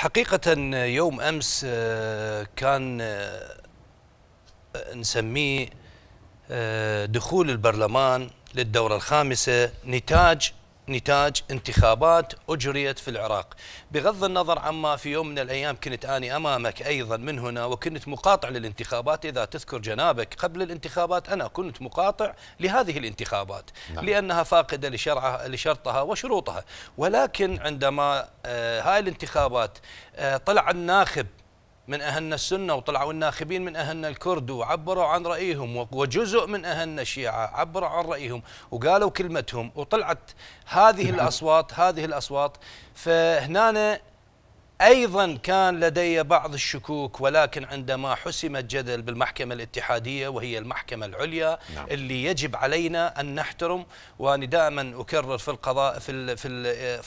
حقيقة يوم أمس آه، كان آه، نسميه آه، دخول البرلمان للدورة الخامسة نتاج نتاج انتخابات أجريت في العراق بغض النظر عما في يوم من الأيام كنت أني أمامك أيضا من هنا وكنت مقاطع للانتخابات إذا تذكر جنابك قبل الانتخابات أنا كنت مقاطع لهذه الانتخابات نعم. لأنها فاقدة لشرعها لشرطها وشروطها ولكن عندما آه، هاي الانتخابات آه، طلع الناخب من أهلنا السنة وطلعوا الناخبين من أهلنا الكرد وعبروا عن رأيهم وجزء من أهلنا الشيعة عبروا عن رأيهم وقالوا كلمتهم وطلعت هذه نعم. الأصوات هذه الأصوات فهنا أيضا كان لدي بعض الشكوك ولكن عندما حسم الجدل بالمحكمة الاتحادية وهي المحكمة العليا نعم. اللي يجب علينا أن نحترم وأنا دائما أكرر في القضاء في ال في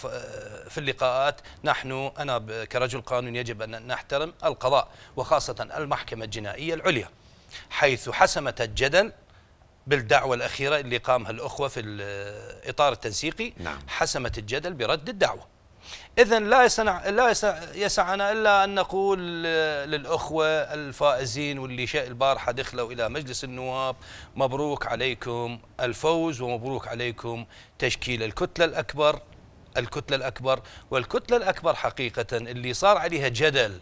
في اللقاءات نحن أنا كرجل قانون يجب أن نحترم القضاء وخاصة المحكمة الجنائية العليا حيث حسمت الجدل بالدعوة الأخيرة اللي قامها الأخوة في الإطار التنسيقي نعم. حسمت الجدل برد الدعوة إذا لا يسعنا لا يسعنا إلا أن نقول للأخوة الفائزين واللي شاء البارحة دخلوا إلى مجلس النواب مبروك عليكم الفوز ومبروك عليكم تشكيل الكتلة الأكبر الكتلة الأكبر والكتلة الأكبر حقيقة اللي صار عليها جدل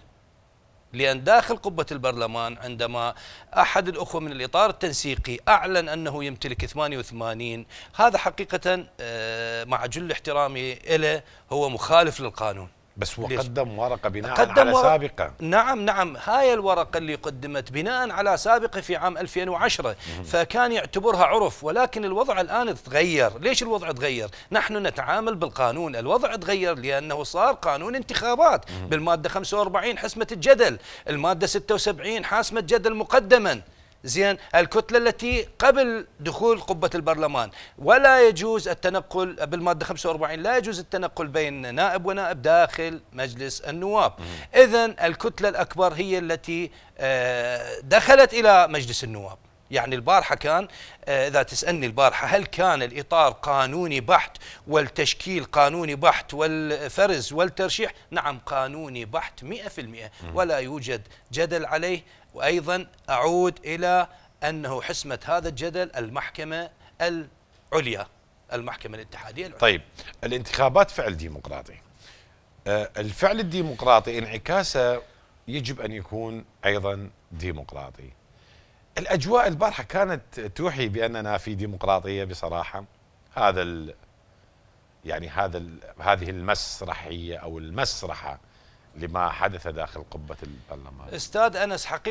لأن داخل قبة البرلمان عندما أحد الأخوة من الإطار التنسيقي أعلن أنه يمتلك 88 هذا حقيقة آه، مع جل احترامي له هو مخالف للقانون بس هو قدم ورقه بناء قدم على ورق... سابقه نعم نعم هاي الورقه اللي قدمت بناء على سابقه في عام 2010 فكان يعتبرها عرف ولكن الوضع الان تغير ليش الوضع تغير نحن نتعامل بالقانون الوضع تغير لانه صار قانون انتخابات بالماده 45 حسمه الجدل الماده 76 حاسمه جدل مقدما زين الكتله التي قبل دخول قبه البرلمان ولا يجوز التنقل بالماده 45 لا يجوز التنقل بين نائب ونائب داخل مجلس النواب اذا الكتله الاكبر هي التي آه، دخلت الى مجلس النواب يعني البارحة كان آه، إذا تسألني البارحة هل كان الإطار قانوني بحت والتشكيل قانوني بحت والفرز والترشيح نعم قانوني بحت 100% ولا يوجد جدل عليه وأيضا أعود إلى أنه حسمة هذا الجدل المحكمة العليا المحكمة الاتحادية العليا طيب الانتخابات فعل ديمقراطي آه، الفعل الديمقراطي انعكاسه يجب أن يكون أيضا ديمقراطي الاجواء البارحه كانت توحي باننا في ديمقراطيه بصراحه هذا ال يعني هذا ال هذه المسرحيه او المسرحه لما حدث داخل قبه البرلمان استاذ انس حقيقه